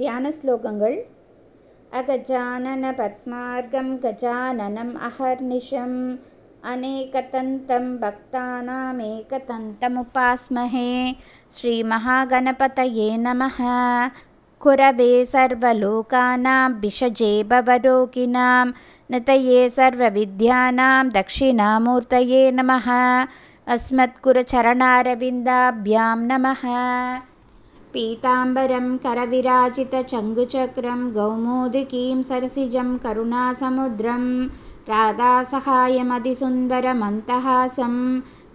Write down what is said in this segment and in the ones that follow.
ध्यानश्लोकङ्गल् अगजाननपद्मार्गं गजाननम् अहर्निशम् अनेकतन्तं भक्तानामेकतन्तमुपास्महे श्रीमहागणपतये नमः कुरवे सर्वलोकानां विषजे नतये सर्वविद्यानां दक्षिणामूर्तये नमः अस्मत्कुरचरणरविन्दाभ्यां नमः पीताम्बरं करविराजितचङ्गुचक्रं गौमोदिकीं सरसिजं करुणासमुद्रं राधासहायमतिसुन्दरमन्तहासं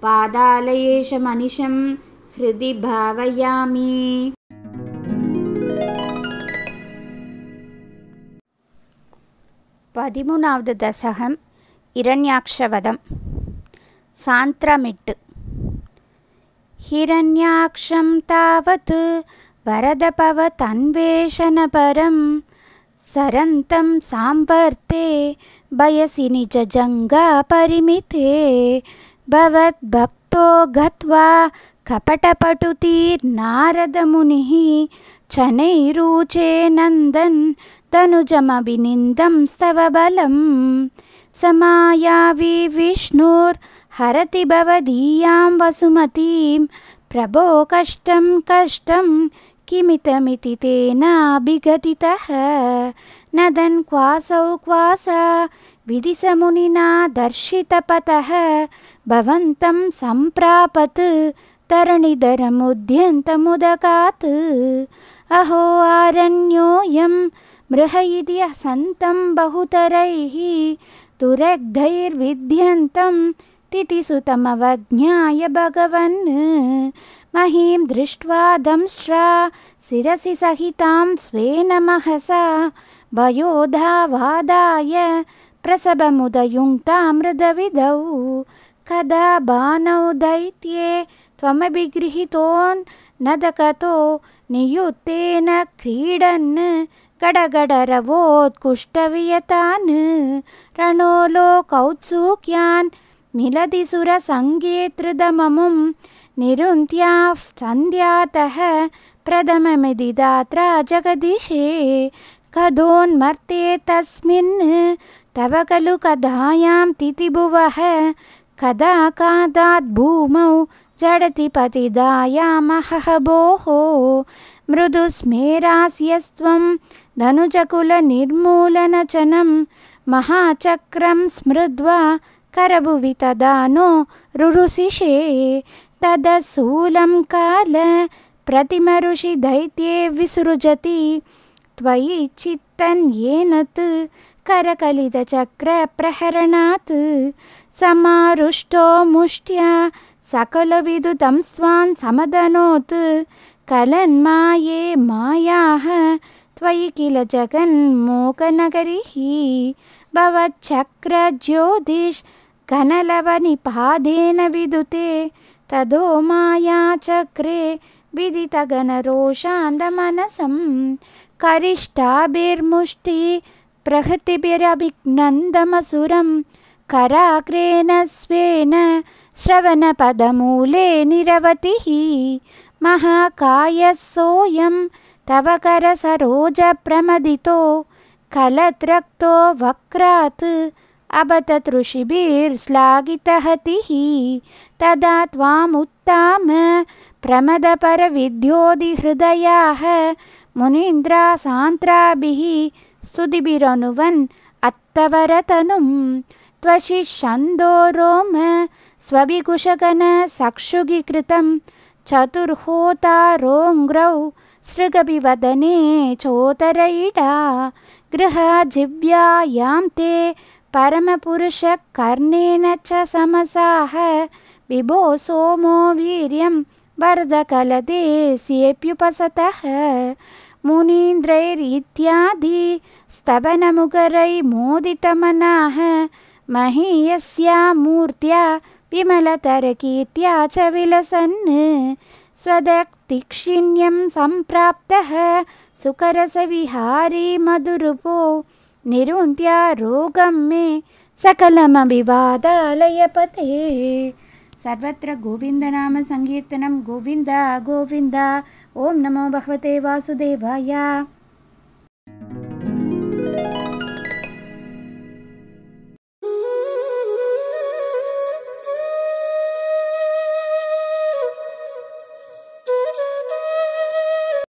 पादालयेशमनिशं हृदि भावयामि पदमूनां ददश इरण्याक्षवदं सान्त्रमिट् हिरण्याक्षं तावत् वरदपवतन्वेषणपरं सरन्तं साम्बर्ते वयसि निजङ्गापरिमिते भवद्भक्तो गत्वा कपटपटुतीर्नारदमुनिः चनैरुचे नन्दन् तनुजमभिनिन्दं स्तव समायावि विष्णोर्हरति भवदीयां वसुमतीं प्रभो कष्टं कष्टं किमितमिति तेनाभिगतितः नदन् क्वासौ क्वासा विदिसमुनिना दर्शितपतः भवन्तं सम्प्रापत् तरणिधरमुद्यन्तमुदकात् अहो आरण्योऽयं मृह इति असन्तं बहुतरैः तुरग्धैर्विध्यन्तं तितिसुतमवज्ञाय भगवन् महीं दृष्ट्वा दंष्ट्रा शिरसि सहितां स्वे महसा सा भयो कदा बाणौ दैत्ये त्वमभिगृहीतोन्नदकतो नियुत्तेन क्रीडन् गडगडरवोत्कुष्ठवियतान् रणो लोकौत्सुक्यान् मिलतिसुरसङ्गेतृदममुं निरुन्त्याः सन्ध्यातः प्रथममिदि दात्रा जगदिशे कदोन्मर्तेतस्मिन् तव खलु कदायां तिथिभुवः कदा कादाद्भूमौ झडति पतिदायामह भोः मृदु स्मेरास्यस्त्वं धनुजकुलनिर्मूलनचनं महाचक्रं स्मृत्वा करभुवि तदा नो रुरुषिषे तदशूलं काल दैत्ये विसृजति त्वयि चित्तन्येनत् करकलितचक्रप्रहरणात् समारुष्टो मुष्ट्या सकलविदुतं स्वान् समदनोत् कलन्माये मायाः त्वयि किल जगन्मोकनगरीः भवच्छक्रज्योतिष्कनलवनिपादेन विदुते तदो मायाचक्रे विदितगनरोषान्दमनसं करिष्ठाभिर्मुष्टि प्रहृतिभिरभिग्नन्दमसुरम् कराग्रेण स्वेन श्रवणपदमूले निरवतिः महाकायः सोऽयं तव करसरोजप्रमदितो कलत्रक्तो वक्रात् अबतृषिभिश्लाघितहतिः तदा त्वामुत्ताम प्रमदपरविद्योदिहृदयाः सान्त्राभिः सुधिभिरनुवन् अत्तवरतनुम् त्वशि छन्दो रोम स्वभिकुशगनसक्षुघिकृतं चतुर्होता रोङ्घ्रौ चोतरैडा चोतरयिडा गृहजिह्व्या यां ते परमपुरुषकर्णेन च समसाः विभो सोमो वीर्यं वरदकलदे स्येप्युपसतः मुनीन्द्रैरित्यादि स्तबनमुकरैर्मोदितमनाः महीयस्या मूर्त्या विमलतरकीर्त्या च विलसन् स्वदक्तिक्षिण्यं सम्प्राप्तः सुकरसविहारी मधुरुपो निरुन्त्या रोगं मे सकलमविवादालयपते सर्वत्र गोविन्दनामसङ्कीर्तनं गोविन्द गोविन्द ॐ नमो भगवते वासुदेवाय